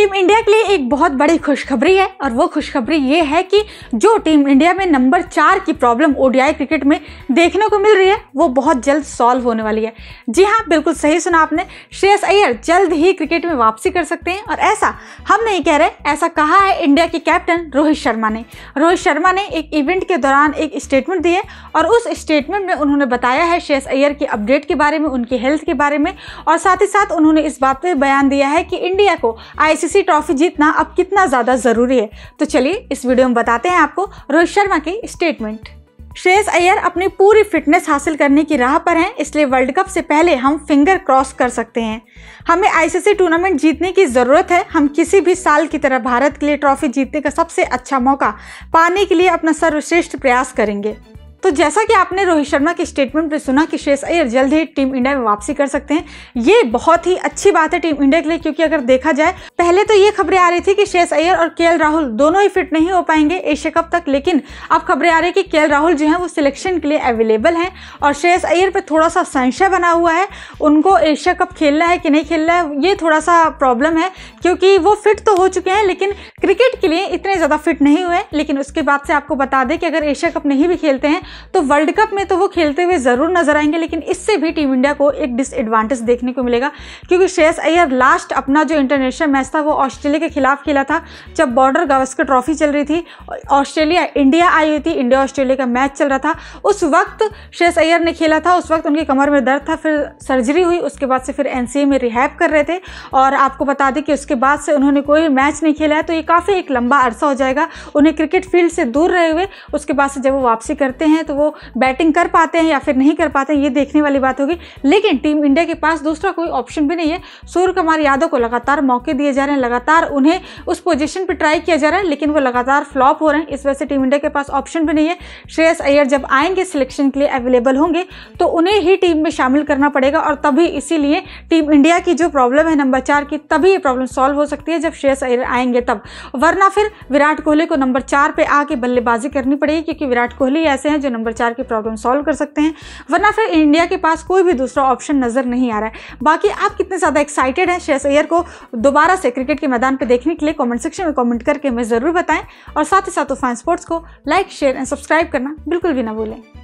team India के लिए एक बहुत बड़ी खुशखबरी है और वो खुशखबरी ये है कि जो टीम इंडिया में नंबर चार की प्रॉब्लम ओडीआई क्रिकेट में देखने को मिल रही है वो बहुत जल्द सॉल्व होने वाली है जी हाँ बिल्कुल सही सुना आपने श्रेयस अय्यर जल्द ही क्रिकेट में वापसी कर सकते हैं और ऐसा हम नहीं कह रहे ऐसा कहा है इंडिया के कैप्टन रोहित शर्मा ने रोहित शर्मा ने एक इवेंट के दौरान एक स्टेटमेंट दी है और उस स्टेटमेंट में उन्होंने बताया है श्रेयस अय्यर की अपडेट के बारे में उनकी हेल्थ के बारे में और साथ ही साथ उन्होंने इस बात पर बयान दिया है कि इंडिया को आई आईसीसी ट्रॉफी जीतना अब कितना ज़्यादा ज़रूरी है तो चलिए इस वीडियो में बताते हैं आपको रोहित शर्मा की स्टेटमेंट श्रेयस अय्यर अपनी पूरी फिटनेस हासिल करने की राह पर हैं इसलिए वर्ल्ड कप से पहले हम फिंगर क्रॉस कर सकते हैं हमें आईसीसी टूर्नामेंट जीतने की ज़रूरत है हम किसी भी साल की तरह भारत के लिए ट्रॉफी जीतने का सबसे अच्छा मौका पाने के लिए अपना सर्वश्रेष्ठ प्रयास करेंगे तो जैसा कि आपने रोहित शर्मा के स्टेटमेंट पर सुना कि शेष अय्यर जल्द ही टीम इंडिया में वापसी कर सकते हैं ये बहुत ही अच्छी बात है टीम इंडिया के लिए क्योंकि अगर देखा जाए पहले तो ये खबरें आ रही थी कि शेष अय्यर और के राहुल दोनों ही फिट नहीं हो पाएंगे एशिया कप तक लेकिन अब खबरें आ रही है कि के राहुल जो है वो सिलेक्शन के लिए अवेलेबल हैं और शेष अय्यर पर थोड़ा सा संशय बना हुआ है उनको एशिया कप खेलना है कि नहीं खेलना है ये थोड़ा सा प्रॉब्लम है क्योंकि वो फिट तो हो चुके हैं लेकिन क्रिकेट के लिए इतने ज़्यादा फिट नहीं हुए लेकिन उसके बाद से आपको बता दें कि अगर एशिया कप नहीं भी खेलते हैं तो वर्ल्ड कप में तो वो खेलते हुए ज़रूर नजर आएंगे लेकिन इससे भी टीम इंडिया को एक डिसएडवांटेज देखने को मिलेगा क्योंकि श्रेयस अय्यर लास्ट अपना जो इंटरनेशनल मैच था वो ऑस्ट्रेलिया के खिलाफ खेला था जब बॉर्डर गावस्कर ट्रॉफी चल रही थी ऑस्ट्रेलिया इंडिया आई हुई थी इंडिया ऑस्ट्रेलिया का मैच चल रहा था उस वक्त श्रेयस अय्यर ने खेला था उस वक्त उनकी कमर में दर्द था फिर सर्जरी हुई उसके बाद से फिर एन में रिहैब कर रहे थे और आपको बता दें कि उसके बाद से उन्होंने कोई मैच नहीं खेला है तो ये काफ़ी एक लंबा अरसा हो जाएगा उन्हें क्रिकेट फील्ड से दूर रहे हुए उसके बाद से जब वो वापसी करते हैं हैं तो वो बैटिंग कर पाते हैं या फिर नहीं कर पाते हैं ये देखने वाली बात होगी लेकिन टीम इंडिया के पास दूसरा कोई ऑप्शन भी नहीं है सूर्य कुमार यादव को लगातार मौके दिए जा रहे हैं लगातार उन्हें उस पोजिशन पर ट्राई किया जा रहा है लेकिन वो लगातार फ्लॉप हो रहे हैं इस वजह से टीम इंडिया के पास ऑप्शन भी नहीं है श्रेयस अय्यर जब आएंगे सिलेक्शन के लिए अवेलेबल होंगे तो उन्हें ही टीम में शामिल करना पड़ेगा और तभी इसीलिए टीम इंडिया की जो प्रॉब्लम है नंबर चार की तभी ये प्रॉब्लम सॉल्व हो सकती है जब श्रेयस अय्यर आएंगे तब वरना फिर विराट कोहली को नंबर चार पे आके बल्लेबाजी करनी पड़ेगी क्योंकि विराट कोहली ऐसे हैं जो नंबर चार की प्रॉब्लम सॉल्व कर सकते हैं वरना फिर इंडिया के पास कोई भी दूसरा ऑप्शन नज़र नहीं आ रहा है बाकी आप कितने ज़्यादा एक्साइटेड हैं शेष अय्यर को दोबारा से क्रिकेट के मैदान पर देखने के लिए कॉमेंट सेक्शन में कॉमेंट करके हमें ज़रूर बताएं और साथ ही साथ उफान स्पोर्ट्स को लाइक शेयर एंड सब्सक्राइब करना बिल्कुल भी ना भूलें